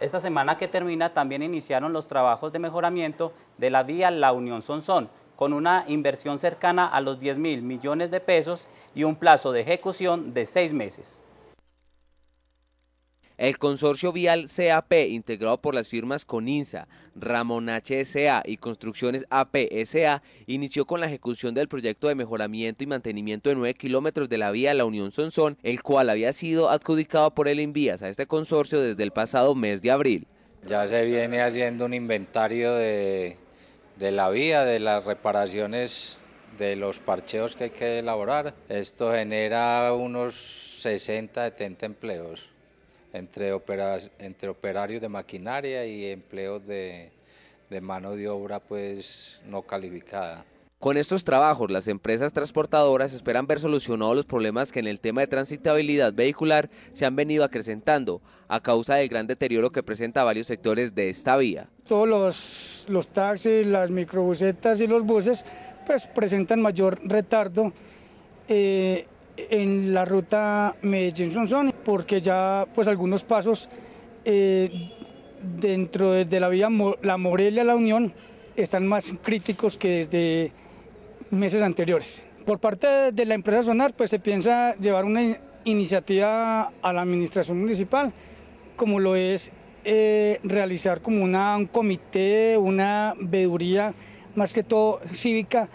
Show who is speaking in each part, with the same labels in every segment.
Speaker 1: esta semana que termina también iniciaron los trabajos de mejoramiento de la vía La Unión Sonson, con una inversión cercana a los 10 mil millones de pesos y un plazo de ejecución de seis meses. El consorcio vial CAP, integrado por las firmas Coninsa, Ramón HSA y Construcciones APSA, inició con la ejecución del proyecto de mejoramiento y mantenimiento de 9 kilómetros de la vía La Unión Sonsón, el cual había sido adjudicado por el Invías a este consorcio desde el pasado
Speaker 2: mes de abril. Ya se viene haciendo un inventario de, de la vía, de las reparaciones de los parcheos que hay que elaborar. Esto genera unos 60, 70 empleos entre, entre operarios de maquinaria y empleos de, mano de obra pues no calificada.
Speaker 1: Con estos trabajos, las empresas transportadoras esperan ver solucionados los problemas que en el tema de transitabilidad vehicular se han venido acrecentando a causa del gran deterioro que presenta varios sectores de esta vía.
Speaker 3: Todos los, taxis, las microbusetas y los buses pues presentan mayor retardo eh, en la ruta medellín porque ya pues algunos pasos eh, dentro de, la vía La Morelia La Unión están más críticos que desde meses anteriores. Por parte de, la empresa Sonar, pues se piensa llevar una iniciativa a la administración municipal, como lo es eh, realizar como una, un comité, una veeduría más que todo cívica,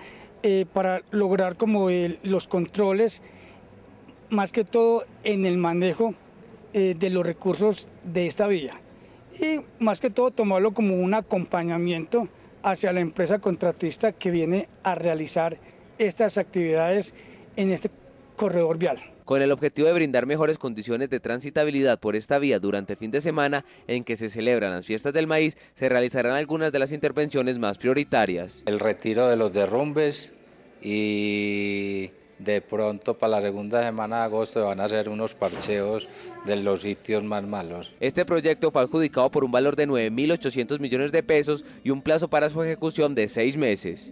Speaker 3: eh, para lograr como los controles más que todo en el manejo eh, de los recursos de esta vía y más que todo tomarlo como un acompañamiento hacia la empresa contratista que viene a realizar estas actividades en este corredor vial.
Speaker 1: Con el objetivo de brindar mejores condiciones de transitabilidad por esta vía durante el fin de semana en que se celebran las fiestas del maíz, se realizarán algunas de las intervenciones más prioritarias.
Speaker 2: El retiro de los derrumbes y de pronto para la segunda semana de agosto van a hacer unos parcheos de los sitios más malos. Este proyecto
Speaker 1: fue adjudicado por un valor de 9.800 millones de pesos y un plazo para su ejecución de seis meses.